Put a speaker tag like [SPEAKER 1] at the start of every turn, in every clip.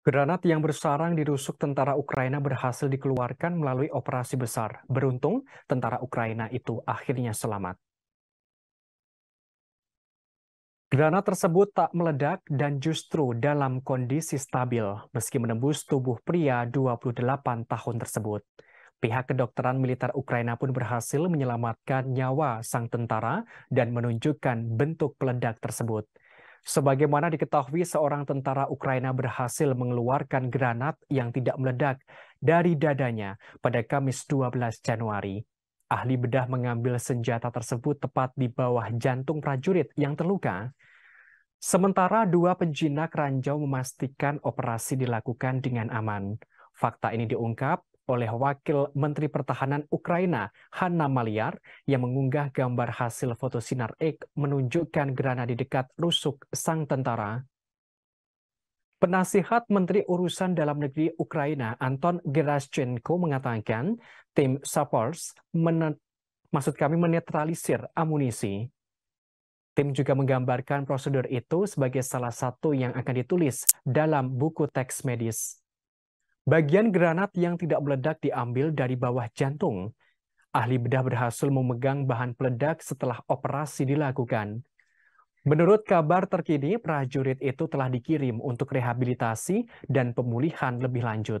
[SPEAKER 1] Granat yang bersarang di rusuk tentara Ukraina berhasil dikeluarkan melalui operasi besar. Beruntung, tentara Ukraina itu akhirnya selamat. Granat tersebut tak meledak dan justru dalam kondisi stabil meski menembus tubuh pria 28 tahun tersebut. Pihak kedokteran militer Ukraina pun berhasil menyelamatkan nyawa sang tentara dan menunjukkan bentuk peledak tersebut. Sebagaimana diketahui, seorang tentara Ukraina berhasil mengeluarkan granat yang tidak meledak dari dadanya pada Kamis 12 Januari. Ahli bedah mengambil senjata tersebut tepat di bawah jantung prajurit yang terluka. Sementara dua penjinak ranjau memastikan operasi dilakukan dengan aman. Fakta ini diungkap oleh Wakil Menteri Pertahanan Ukraina, Hanna Maliar, yang mengunggah gambar hasil foto sinar X menunjukkan gerana di dekat rusuk sang tentara. Penasihat Menteri Urusan Dalam Negeri Ukraina Anton Geraschenko mengatakan tim Sapors maksud kami menetralisir amunisi. Tim juga menggambarkan prosedur itu sebagai salah satu yang akan ditulis dalam buku teks medis. Bagian granat yang tidak meledak diambil dari bawah jantung. Ahli bedah berhasil memegang bahan peledak setelah operasi dilakukan. Menurut kabar terkini, prajurit itu telah dikirim untuk rehabilitasi dan pemulihan lebih lanjut.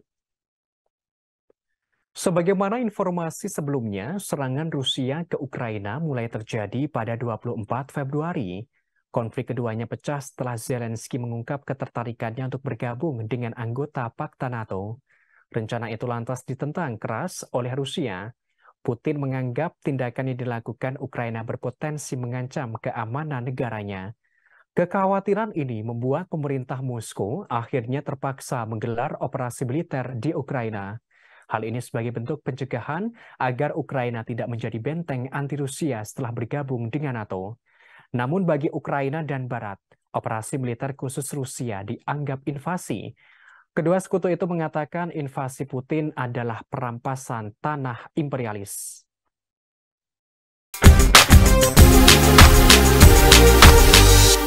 [SPEAKER 1] Sebagaimana informasi sebelumnya, serangan Rusia ke Ukraina mulai terjadi pada 24 Februari. Konflik keduanya pecah setelah Zelensky mengungkap ketertarikannya untuk bergabung dengan anggota Pakta NATO. Rencana itu lantas ditentang keras oleh Rusia. Putin menganggap tindakan yang dilakukan Ukraina berpotensi mengancam keamanan negaranya. Kekhawatiran ini membuat pemerintah Moskow akhirnya terpaksa menggelar operasi militer di Ukraina. Hal ini sebagai bentuk pencegahan agar Ukraina tidak menjadi benteng anti Rusia setelah bergabung dengan NATO. Namun bagi Ukraina dan Barat, operasi militer khusus Rusia dianggap invasi. Kedua sekutu itu mengatakan invasi Putin adalah perampasan tanah imperialis.